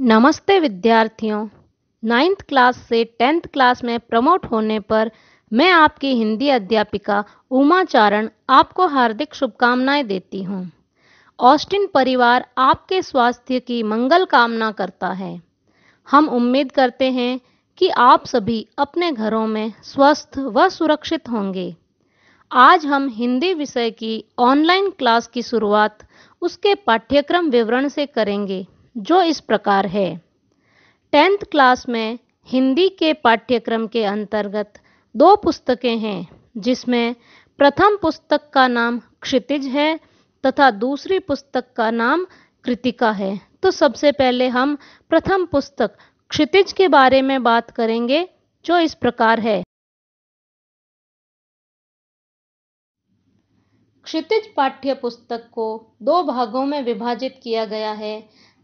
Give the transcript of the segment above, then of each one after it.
नमस्ते विद्यार्थियों ninth class से टेंथ क्लास में प्रमोट होने पर मैं आपकी हिंदी अध्यापिका उमा चारण आपको हार्दिक शुभकामनाएं देती हूं। ऑस्टिन परिवार आपके स्वास्थ्य की मंगल कामना करता है हम उम्मीद करते हैं कि आप सभी अपने घरों में स्वस्थ व सुरक्षित होंगे आज हम हिंदी विषय की ऑनलाइन क्लास की शुरुआत उसके पाठ्यक्रम विवरण से करेंगे जो इस प्रकार है टेंथ क्लास में हिंदी के पाठ्यक्रम के अंतर्गत दो पुस्तकें हैं जिसमें प्रथम पुस्तक का नाम क्षितिज है तथा दूसरी पुस्तक का नाम कृतिका है तो सबसे पहले हम प्रथम पुस्तक क्षितिज के बारे में बात करेंगे जो इस प्रकार है क्षितिज पाठ्य पुस्तक को दो भागों में विभाजित किया गया है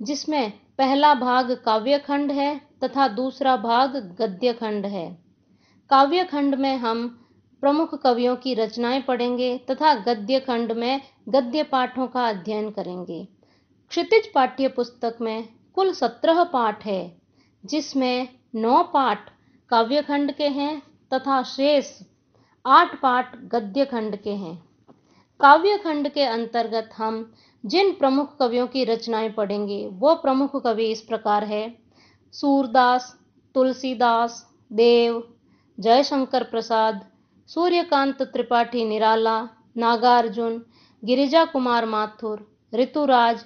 जिसमें पहला भाग काव्य खंड है तथा दूसरा भाग गद्य खंड है काव्य खंड में हम प्रमुख कवियों की रचनाएं पढ़ेंगे तथा गद्य खंड में गद्य पाठों का अध्ययन करेंगे क्षितिज पाठ्य पुस्तक में कुल सत्रह पाठ है जिसमें नौ पाठ काव्य खंड के हैं तथा शेष आठ पाठ गद्य खंड के हैं काव्य खंड के अंतर्गत हम जिन प्रमुख कवियों की रचनाएं पढ़ेंगे वो प्रमुख कवि इस प्रकार है सूरदास तुलसीदास देव जयशंकर प्रसाद सूर्यकांत त्रिपाठी निराला नागार्जुन गिरिजा कुमार माथुर ऋतुराज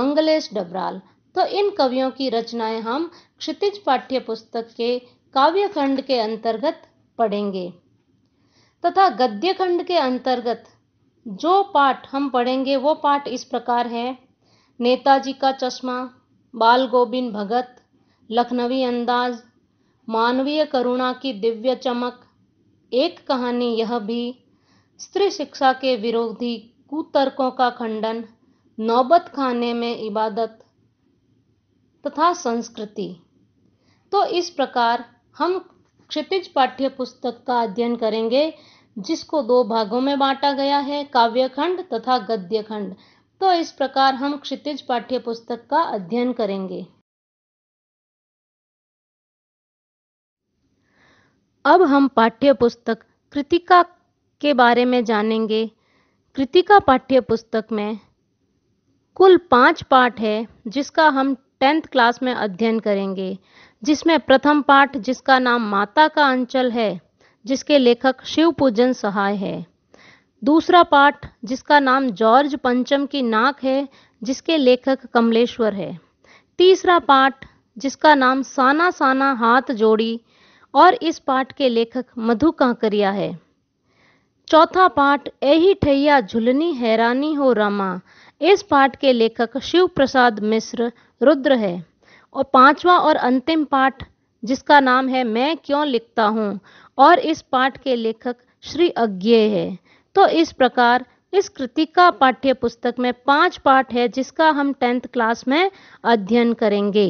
मंगलेश डबराल तो इन कवियों की रचनाएं हम क्षितिज पाठ्य पुस्तक के काव्य खंड के अंतर्गत पढ़ेंगे तथा गद्य खंड के अंतर्गत जो पाठ हम पढ़ेंगे वो पाठ इस प्रकार है नेताजी का चश्मा बाल गोविंद भगत लखनवी अंदाज मानवीय करुणा की दिव्य चमक एक कहानी यह भी स्त्री शिक्षा के विरोधी कुतर्कों का खंडन नौबत खाने में इबादत तथा संस्कृति तो इस प्रकार हम क्षितिज पाठ्य पुस्तक का अध्ययन करेंगे जिसको दो भागों में बांटा गया है काव्यखंड तथा गद्यखंड तो इस प्रकार हम क्षितिज पाठ्य पुस्तक का अध्ययन करेंगे अब हम पाठ्य पुस्तक कृतिका के बारे में जानेंगे कृतिका पाठ्य पुस्तक में कुल पांच पाठ है जिसका हम टेंथ क्लास में अध्ययन करेंगे जिसमें प्रथम पाठ जिसका नाम माता का अंचल है जिसके लेखक शिव पूजन सहाय है दूसरा पाठ जिसका नाम जॉर्ज पंचम की नाक है जिसके लेखक कमलेश्वर है तीसरा पाठ जिसका नाम साना साना हाथ जोड़ी और इस पाठ के लेखक मधु कांकरिया है चौथा पाठ एही ठैया झुलनी हैरानी हो रामा इस पाठ के लेखक शिव प्रसाद मिश्र रुद्र है और पांचवा और अंतिम पाठ जिसका नाम है मैं क्यों लिखता हूँ और इस पाठ के लेखक श्री अज्ञे है तो इस प्रकार इस कृति का पाठ्य पुस्तक में पांच पाठ है जिसका हम टेंथ क्लास में अध्ययन करेंगे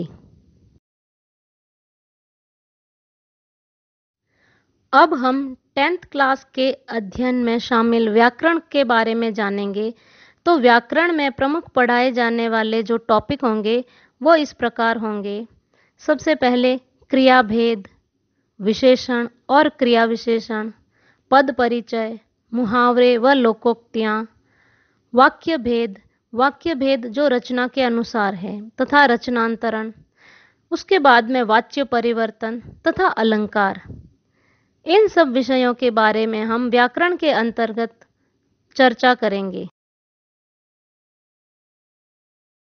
अब हम टेंथ क्लास के अध्ययन में शामिल व्याकरण के बारे में जानेंगे तो व्याकरण में प्रमुख पढ़ाए जाने वाले जो टॉपिक होंगे वो इस प्रकार होंगे सबसे पहले क्रिया भेद विशेषण और क्रिया विशेषण पद परिचय मुहावरे व लोकोक्तियाँ वाक्य भेद वाक्य भेद जो रचना के अनुसार है तथा रचनांतरण उसके बाद में वाच्य परिवर्तन तथा अलंकार इन सब विषयों के बारे में हम व्याकरण के अंतर्गत चर्चा करेंगे